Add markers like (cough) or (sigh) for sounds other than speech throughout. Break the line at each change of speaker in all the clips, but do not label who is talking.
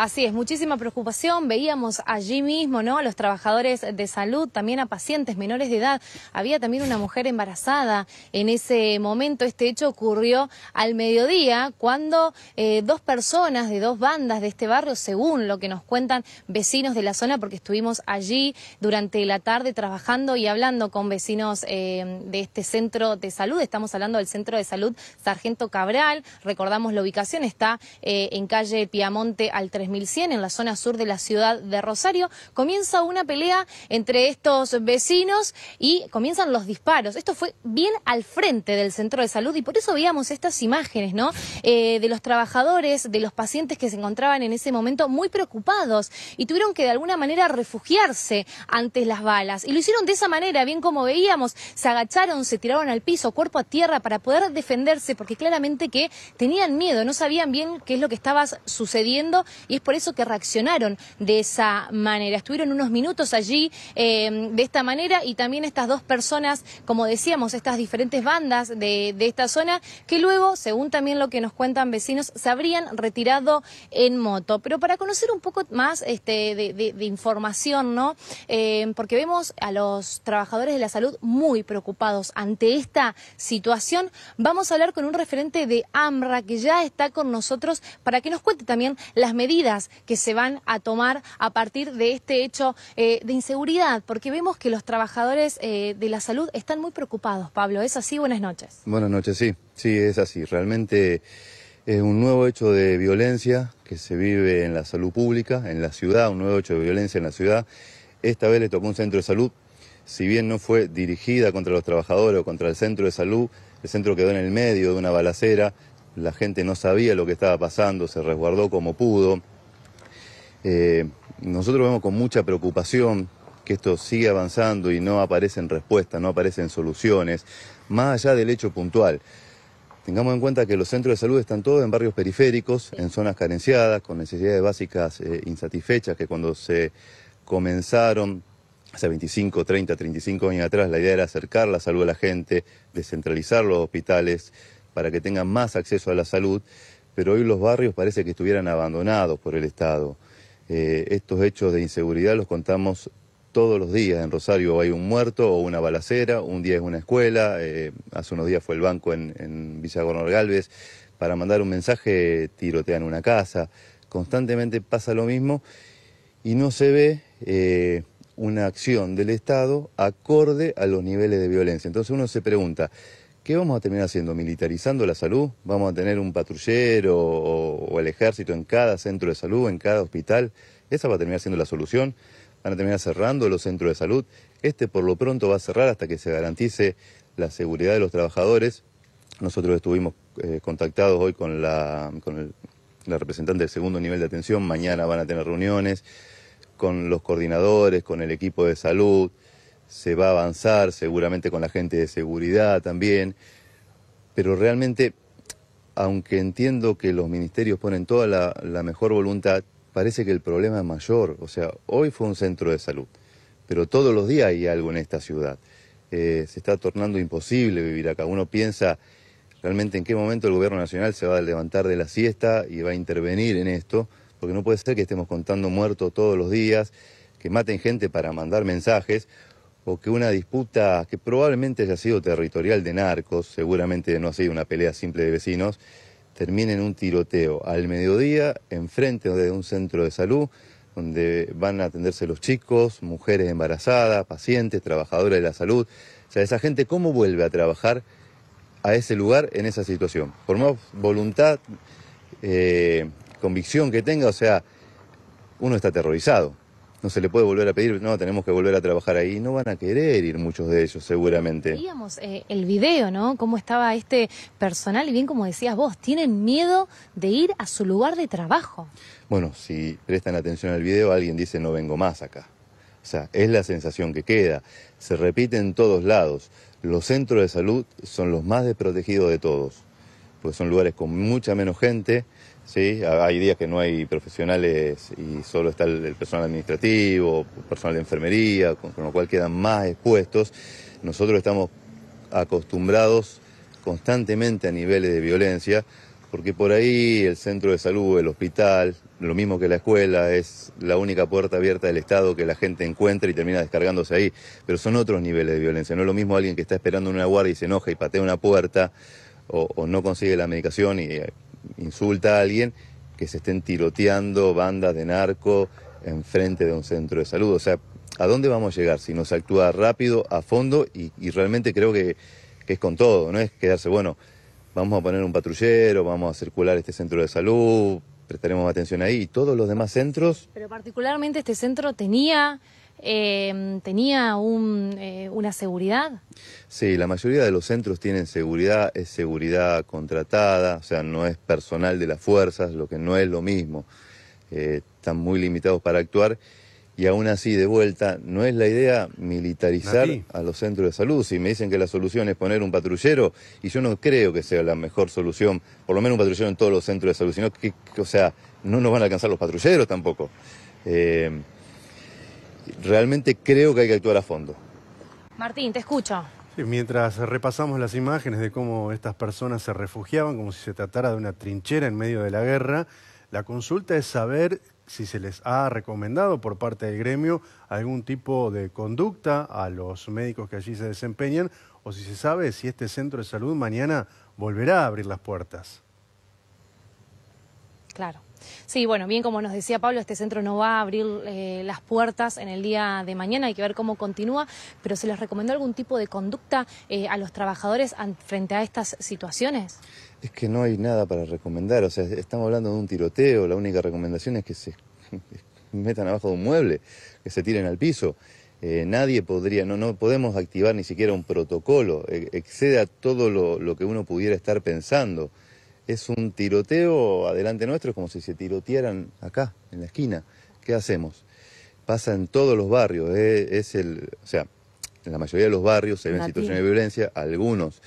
Así es, muchísima preocupación. Veíamos allí mismo, ¿no? A los trabajadores de salud, también a pacientes menores de edad. Había también una mujer embarazada en ese momento. Este hecho ocurrió al mediodía, cuando eh, dos personas de dos bandas de este barrio, según lo que nos cuentan vecinos de la zona, porque estuvimos allí durante la tarde trabajando y hablando con vecinos eh, de este centro de salud. Estamos hablando del centro de salud Sargento Cabral. Recordamos la ubicación, está eh, en calle Piamonte al 3 en la zona sur de la ciudad de Rosario, comienza una pelea entre estos vecinos y comienzan los disparos. Esto fue bien al frente del centro de salud y por eso veíamos estas imágenes, ¿no? Eh, de los trabajadores, de los pacientes que se encontraban en ese momento muy preocupados y tuvieron que de alguna manera refugiarse ante las balas. Y lo hicieron de esa manera, bien como veíamos, se agacharon, se tiraron al piso, cuerpo a tierra, para poder defenderse, porque claramente que tenían miedo, no sabían bien qué es lo que estaba sucediendo y es por eso que reaccionaron de esa manera. Estuvieron unos minutos allí eh, de esta manera y también estas dos personas, como decíamos, estas diferentes bandas de, esta zona, que luego, según también lo que nos cuentan vecinos, se habrían retirado en moto. Pero para conocer un poco más este, de, información, ¿no? Eh, porque vemos a los trabajadores de la salud muy preocupados ante esta situación. Vamos a hablar con un referente de AMRA que ya está con nosotros para que nos cuente también las medidas que se van a tomar a partir de este hecho eh, de inseguridad, porque vemos que los trabajadores eh, de la salud están muy preocupados, Pablo. ¿Es así? Buenas noches.
Buenas noches, sí, sí, es así. Realmente es un nuevo hecho de violencia que se vive en la salud pública, en la ciudad, un nuevo hecho de violencia en la ciudad. Esta vez le tocó un centro de salud, si bien no fue dirigida contra los trabajadores o contra el centro de salud, el centro quedó en el medio de una balacera, la gente no sabía lo que estaba pasando, se resguardó como pudo, eh, nosotros vemos con mucha preocupación que esto sigue avanzando y no aparecen respuestas, no aparecen soluciones, más allá del hecho puntual. Tengamos en cuenta que los centros de salud están todos en barrios periféricos, en zonas carenciadas, con necesidades básicas eh, insatisfechas, que cuando se comenzaron hace 25, 30, 35 años atrás, la idea era acercar la salud a la gente, descentralizar los hospitales para que tengan más acceso a la salud, pero hoy los barrios parece que estuvieran abandonados por el Estado. Eh, estos hechos de inseguridad los contamos todos los días. En Rosario hay un muerto o una balacera, un día es una escuela, eh, hace unos días fue el banco en, en Villa Galvez. Para mandar un mensaje tirotean una casa. Constantemente pasa lo mismo y no se ve eh, una acción del Estado acorde a los niveles de violencia. Entonces uno se pregunta, ¿Qué vamos a terminar haciendo? ¿Militarizando la salud? ¿Vamos a tener un patrullero o, el ejército en cada centro de salud, en cada hospital? Esa va a terminar siendo la solución. Van a terminar cerrando los centros de salud. Este por lo pronto va a cerrar hasta que se garantice la seguridad de los trabajadores. Nosotros estuvimos eh, contactados hoy con, la representante del segundo nivel de atención. Mañana van a tener reuniones con los coordinadores, con el equipo de salud, se va a avanzar seguramente con la gente de seguridad también, pero realmente, aunque entiendo que los ministerios ponen toda la, mejor voluntad, parece que el problema es mayor. O sea, hoy fue un centro de salud, pero todos los días hay algo en esta ciudad. Eh, se está tornando imposible vivir acá. Uno piensa realmente en qué momento el gobierno nacional se va a levantar de la siesta y va a intervenir en esto, porque no puede ser que estemos contando muertos todos los días, que maten gente para mandar mensajes o que una disputa que probablemente haya sido territorial de narcos, seguramente no ha sido una pelea simple de vecinos, termine en un tiroteo al mediodía, enfrente de un centro de salud, donde van a atenderse los chicos, mujeres embarazadas, pacientes, trabajadores de la salud. O sea, esa gente, ¿cómo vuelve a trabajar a ese lugar en esa situación? Por más voluntad, eh, convicción que tenga, o sea, uno está aterrorizado no se le puede volver a pedir, no, tenemos que volver a trabajar ahí. No van a querer ir muchos de ellos, seguramente.
Veíamos eh, el video, ¿no? Cómo estaba este personal y bien como decías vos, tienen miedo de ir a su lugar de trabajo.
Bueno, si prestan atención al video, alguien dice no vengo más acá. O sea, es la sensación que queda. Se repite en todos lados. Los centros de salud son los más desprotegidos de todos porque son lugares con mucha menos gente, ¿sí? hay días que no hay profesionales y solo está el, personal administrativo, personal de enfermería, con, lo cual quedan más expuestos. Nosotros estamos acostumbrados constantemente a niveles de violencia, porque por ahí el centro de salud, el hospital, lo mismo que la escuela, es la única puerta abierta del Estado que la gente encuentra y termina descargándose ahí. Pero son otros niveles de violencia, no es lo mismo alguien que está esperando en una guardia y se enoja y patea una puerta o, no consigue la medicación y eh, insulta a alguien, que se estén tiroteando bandas de narco enfrente de un centro de salud. O sea, ¿a dónde vamos a llegar si no se actúa rápido, a fondo y, realmente creo que, que, es con todo, no es quedarse, bueno, vamos a poner un patrullero, vamos a circular este centro de salud, prestaremos atención ahí y todos los demás centros.
Pero particularmente este centro tenía Em, tenía eh, una seguridad.
Sí, la mayoría de los centros tienen seguridad, es seguridad contratada, o sea, no es personal de las fuerzas, lo que no es lo mismo. Eh, están muy limitados para actuar y aún así, de vuelta, no es la idea militarizar a los centros de salud. Si me dicen que la solución es poner un patrullero, y yo no creo que sea la mejor solución, por lo menos un patrullero en todos los centros de salud, sino que, o sea, no nos van a alcanzar los patrulleros tampoco. Eh, realmente creo que hay que actuar a fondo.
Martín, te escucho.
mientras repasamos las imágenes de cómo estas personas se refugiaban, como si se tratara de una trinchera en medio de la guerra, la consulta es saber si se les ha recomendado por parte del gremio algún tipo de conducta a los médicos que allí se desempeñan o si se sabe si este centro de salud mañana volverá a abrir las puertas.
Claro. Sí, bueno, bien como nos decía Pablo, este centro no va a abrir eh, las puertas en el día de mañana, hay que ver cómo continúa, pero ¿se les recomendó algún tipo de conducta eh, a los trabajadores frente a estas situaciones?
Es que no hay nada para recomendar, o sea, estamos hablando de un tiroteo, la única recomendación es que se (laughs) metan abajo de un mueble, que se tiren al piso. Eh, nadie podría, no, no podemos activar ni siquiera un protocolo, e-, excede a todo lo que uno pudiera estar pensando es un tiroteo adelante nuestro, es como si se tirotearan acá, en la esquina. ¿Qué hacemos? Pasa en todos los barrios, eh, es, el, o sea, en la mayoría de los barrios se ven situaciones de violencia, algunos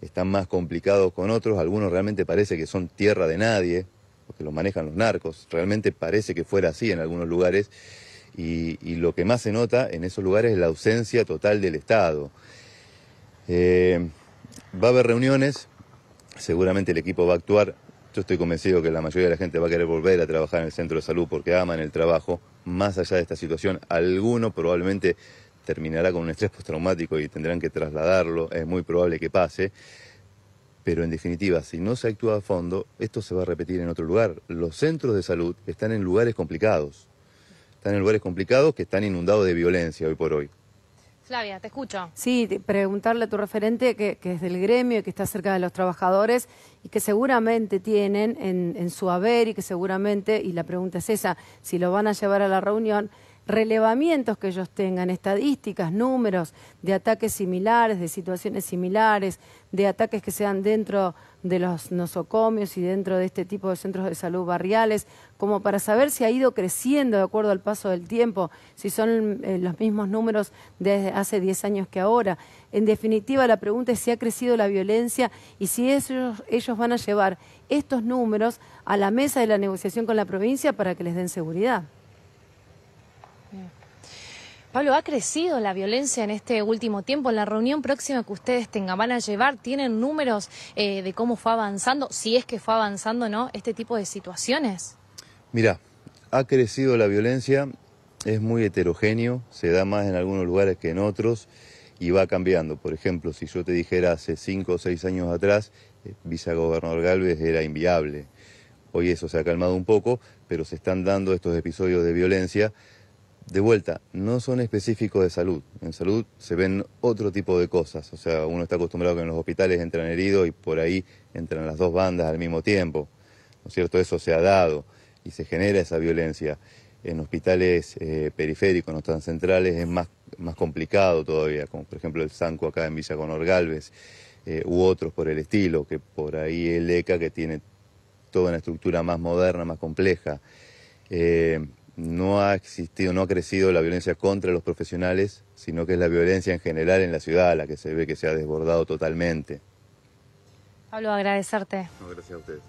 están más complicados con otros, algunos realmente parece que son tierra de nadie, porque los manejan los narcos, realmente parece que fuera así en algunos lugares, y, lo que más se nota en esos lugares es la ausencia total del Estado. Eh, va a haber reuniones, Seguramente el equipo va a actuar. Yo estoy convencido que la mayoría de la gente va a querer volver a trabajar en el centro de salud porque aman el trabajo. Más allá de esta situación, alguno probablemente terminará con un estrés postraumático y tendrán que trasladarlo. Es muy probable que pase. Pero en definitiva, si no se actúa a fondo, esto se va a repetir en otro lugar. Los centros de salud están en lugares complicados. Están en lugares complicados que están inundados de violencia hoy por hoy.
Flavia, te escucho. Sí, preguntarle a tu referente que, que, es del gremio y que está cerca de los trabajadores y que seguramente tienen en, en su haber y que seguramente, y la pregunta es esa, si lo van a llevar a la reunión, relevamientos que ellos tengan, estadísticas, números de ataques similares, de situaciones similares, de ataques que sean dentro de los nosocomios y dentro de este tipo de centros de salud barriales, como para saber si ha ido creciendo de acuerdo al paso del tiempo, si son eh, los mismos números desde hace 10 años que ahora. En definitiva, la pregunta es si ha crecido la violencia y si ellos van a llevar estos números a la mesa de la negociación con la provincia para que les den seguridad. Pablo, ha crecido la violencia en este último tiempo. En la reunión próxima que ustedes tengan, van a llevar, ¿tienen números eh, de cómo fue avanzando, si es que fue avanzando no, este tipo de situaciones?
Mira, ha crecido la violencia, es muy heterogéneo, se da más en algunos lugares que en otros y va cambiando. Por ejemplo, si yo te dijera hace cinco o seis años atrás, eh, vicegobernador Galvez era inviable. Hoy eso se ha calmado un poco, pero se están dando estos episodios de violencia de vuelta, no son específicos de salud. En salud se ven otro tipo de cosas. O sea, uno está acostumbrado que en los hospitales entran heridos y por ahí entran las dos bandas al mismo tiempo. ¿No es cierto? Eso se ha dado y se genera esa violencia. En hospitales eh, periféricos, no tan centrales, es más, más complicado todavía, como por ejemplo el Sanco acá en Villa Conor Galvez, eh, u otros por el estilo, que por ahí el ECA que tiene toda una estructura más moderna, más compleja. Eh, no ha existido, no ha crecido la violencia contra los profesionales, sino que es la violencia en general en la ciudad la que se ve que se ha desbordado totalmente.
Pablo, agradecerte. gracias a ustedes.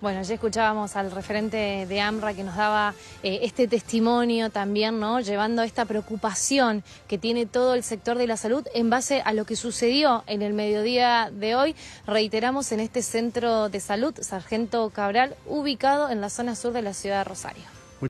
Bueno, ya escuchábamos al referente de AMRA que nos daba eh, este testimonio también, ¿no? Llevando esta preocupación que tiene todo el sector de la salud en base a lo que sucedió en el mediodía de hoy. Reiteramos en este centro de salud, Sargento Cabral, ubicado en la zona sur de la ciudad de Rosario.